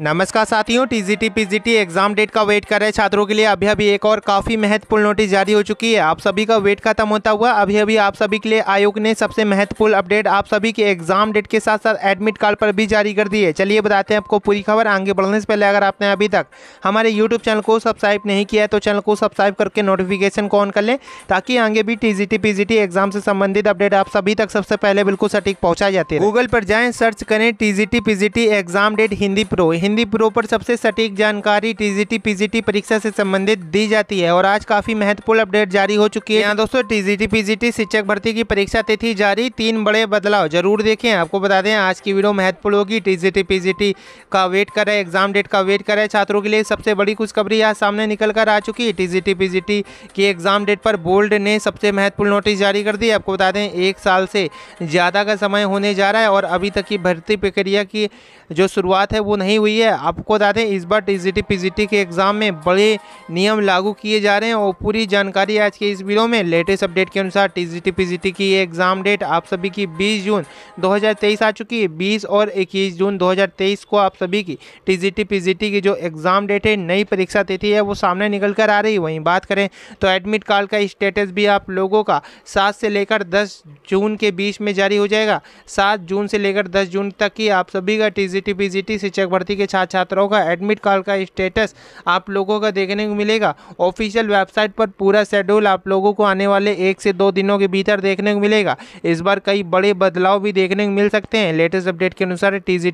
नमस्कार साथियों TGT PGT exam date का वेट कर रहे छात्रों के लिए अभी अभी एक और काफ़ी महत्वपूर्ण नोटिस जारी हो चुकी है आप सभी का वेट खत्म होता हुआ अभी अभी आप सभी के लिए आयोग ने सबसे महत्वपूर्ण अपडेट आप सभी के एग्जाम डेट के साथ साथ एडमिट कार्ड पर भी जारी कर दी है चलिए बताते हैं आपको पूरी खबर आगे बढ़ने से पहले अगर आपने अभी तक हमारे यूट्यूब चैनल को सब्सक्राइब नहीं किया है तो चैनल को सब्सक्राइब करके नोटिफिकेशन को ऑन कर लें ताकि आगे भी टी जी एग्जाम से संबंधित अपडेट आप सभी तक सबसे पहले बिल्कुल सटीक पहुंचा जाते हैं गूगल पर जाए सर्च करें T G exam date Hindi pro Hindi pro पर सबसे सटीक जानकारी टीजीटी पीजीटी परीक्षा से संबंधित दी जाती है और आज काफ़ी महत्वपूर्ण अपडेट जारी हो चुकी है यहाँ दोस्तों टीजीटी पीजीटी शिक्षक भर्ती की परीक्षा तिथि जारी तीन बड़े बदलाव जरूर देखें आपको बता दें आज की वीडियो महत्वपूर्ण होगी टीजीटी पीजीटी का वेट कर रहे एग्जाम डेट का वेट कर रहे छात्रों के लिए सबसे बड़ी खुशखबरी यहाँ सामने निकल कर आ चुकी है टीजीटी पीजीटी की एग्जाम डेट पर बोर्ड ने सबसे महत्वपूर्ण नोटिस जारी कर दी आपको बता दें एक साल से ज़्यादा का समय होने जा रहा है और अभी तक की भर्ती प्रक्रिया की जो शुरुआत है वो नहीं हुई रही है आपको बता दें इस बार टी जी के एग्ज़ाम में बड़े नियम लागू किए जा रहे हैं और पूरी जानकारी आज के इस वीडियो में लेटेस्ट अपडेट के अनुसार टीजीटी पीजीटी की एग्ज़ाम डेट आप सभी की 20 जून 2023 आ चुकी है 20 और 21 जून 2023 को आप सभी की टी पीजीटी की जो एग्ज़ाम डेट है नई परीक्षा तिथि है वो सामने निकल कर आ रही वहीं बात करें तो एडमिट कार्ड का स्टेटस भी आप लोगों का सात से लेकर दस जून के बीच में जारी हो जाएगा सात जून से लेकर दस जून तक की आप सभी का T G T P G T शिक्षक भर्ती के छात्र छात्राओं का एडमिट कार्ड का स्टेटस आप लोगों का देखने को मिलेगा ऑफिशियल वेबसाइट पर पूरा शेड्यूल आप लोगों को आने वाले एक से दो दिनों के भीतर देखने को मिलेगा इस बार कई बड़े बदलाव भी देखने को मिल सकते हैं लेटेस्ट अपडेट के अनुसार टी जी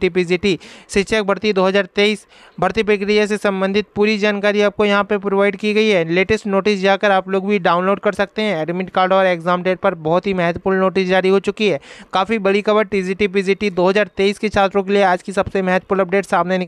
शिक्षक भर्ती 2023 भर्ती प्रक्रिया से संबंधित पूरी जानकारी आपको यहाँ पर प्रोवाइड की गई है लेटेस्ट नोटिस जाकर आप लोग भी डाउनलोड कर सकते हैं एडमिट कार्ड और एग्जाम डेट पर बहुत ही महत्वपूर्ण नोटिस जारी हो चुकी है काफ़ी बड़ी खबर टीजीटी पीजीटी 2023 के छात्रों के लिए आज की सबसे महत्वपूर्ण अपडेट सामने